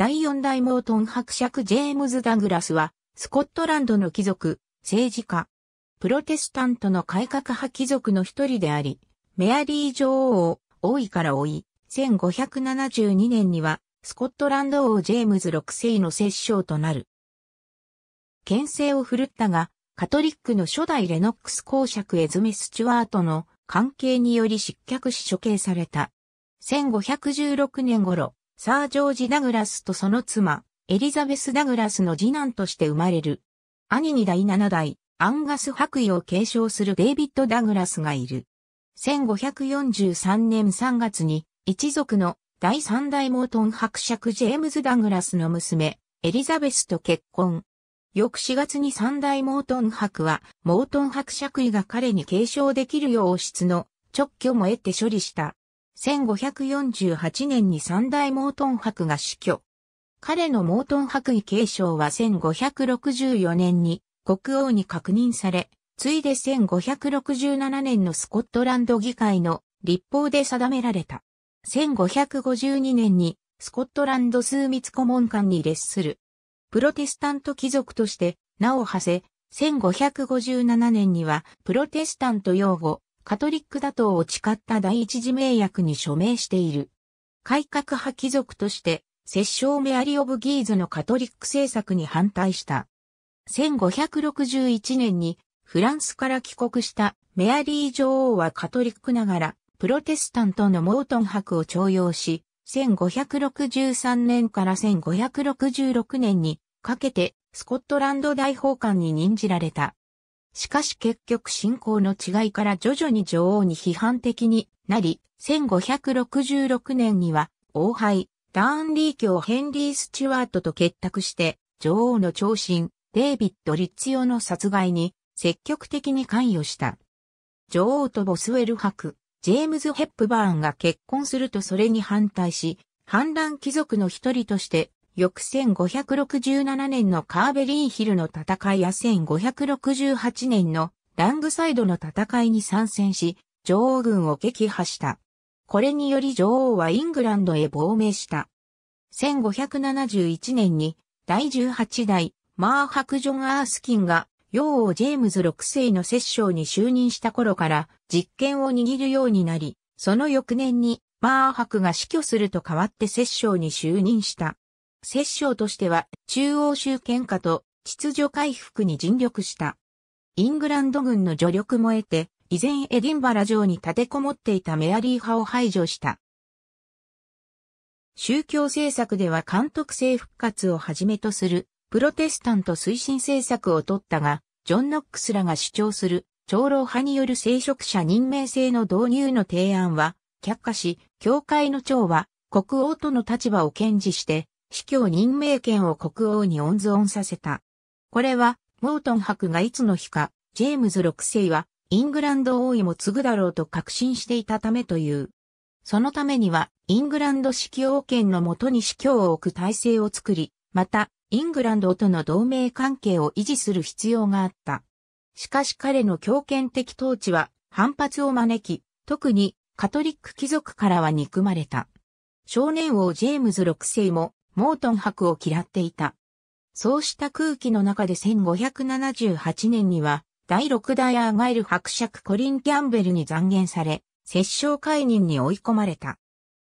第四代モートン伯爵ジェームズ・ダグラスは、スコットランドの貴族、政治家、プロテスタントの改革派貴族の一人であり、メアリー女王を王位から追い、1572年には、スコットランド王ジェームズ6世の摂政となる。牽制を振るったが、カトリックの初代レノックス公爵エズメ・スチュワートの関係により失脚し処刑された。1516年頃、サー・ジョージ・ダグラスとその妻、エリザベス・ダグラスの次男として生まれる。兄に第七代、アンガスクイを継承するデイビッド・ダグラスがいる。1543年3月に、一族の第三代モートン伯爵ジェームズ・ダグラスの娘、エリザベスと結婚。翌4月に三代モートン伯は、モートン伯爵位が彼に継承できるよう質の直居も得て処理した。1548年に三大モートン博が死去。彼のモートン博位継承は1564年に国王に確認され、ついで1567年のスコットランド議会の立法で定められた。1552年にスコットランド数密顧問官に列する。プロテスタント貴族として名を馳せ、1557年にはプロテスタント用語、カトリック打倒を誓った第一次名約に署名している。改革派貴族として、摂政メアリ・オブ・ギーズのカトリック政策に反対した。1561年にフランスから帰国したメアリー女王はカトリックながらプロテスタントのモートン博を徴用し、1563年から1566年にかけてスコットランド大法官に任じられた。しかし結局信仰の違いから徐々に女王に批判的になり、1566年には王牌、ダーンリー教ヘンリー・スチュワートと結託して、女王の長身、デイビッド・リッツヨの殺害に積極的に関与した。女王とボスウェル博、ジェームズ・ヘップバーンが結婚するとそれに反対し、反乱貴族の一人として翌1567年のカーベリーヒルの戦いや1568年のラングサイドの戦いに参戦し、女王軍を撃破した。これにより女王はイングランドへ亡命した。1571年に第18代マーハク・ジョン・アースキンが洋王ジェームズ6世の摂政に就任した頃から実権を握るようになり、その翌年にマーハクが死去すると代わって摂政に就任した。摂政としては中央集権化と秩序回復に尽力した。イングランド軍の助力も得て、以前エディンバラ城に立てこもっていたメアリー派を排除した。宗教政策では監督制復活をはじめとするプロテスタント推進政策を取ったが、ジョン・ノックスらが主張する長老派による聖職者任命制の導入の提案は却下し、教会の長は国王との立場を堅持して司教任命権を国王に温存させた。これは、モートン博がいつの日か、ジェームズ6世は、イングランド王位も継ぐだろうと確信していたためという。そのためには、イングランド司教権のもとに司教を置く体制を作り、また、イングランドとの同盟関係を維持する必要があった。しかし彼の強権的統治は反発を招き、特にカトリック貴族からは憎まれた。少年王ジェームズ6世もモートン博を嫌っていた。そうした空気の中で1578年には、第6代アーガイル伯爵コリン・キャンベルに残言され、摂政解任に追い込まれた。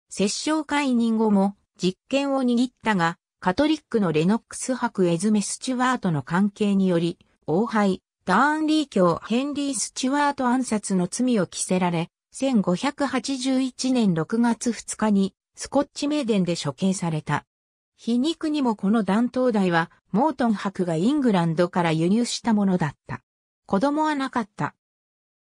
摂政解任後も実権を握ったが、カトリックのレノックス伯エズメ・スチュワートの関係により、王牌、ダーンリー教ヘンリー・スチュワート暗殺の罪を着せられ、1581年6月2日にスコッチメーデンで処刑された。皮肉にもこの弾頭台は、モートン博がイングランドから輸入したものだった。子供はなかった。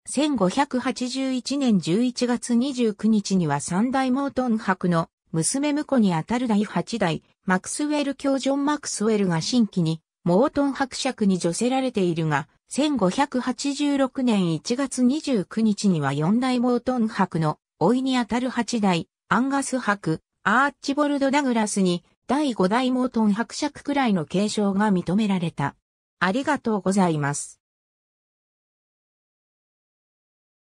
1581年11月29日には三大モートン博の娘婿にあたる第八代、マクスウェル教ジョン・マクスウェルが新規に、モートン伯爵に除せられているが、1586年1月29日には四大モートン伯の、老いにあたる八代、アンガス伯、アーチボルド・ダグラスに、第5代モートン伯爵くらいの継承が認められた。ありがとうございます。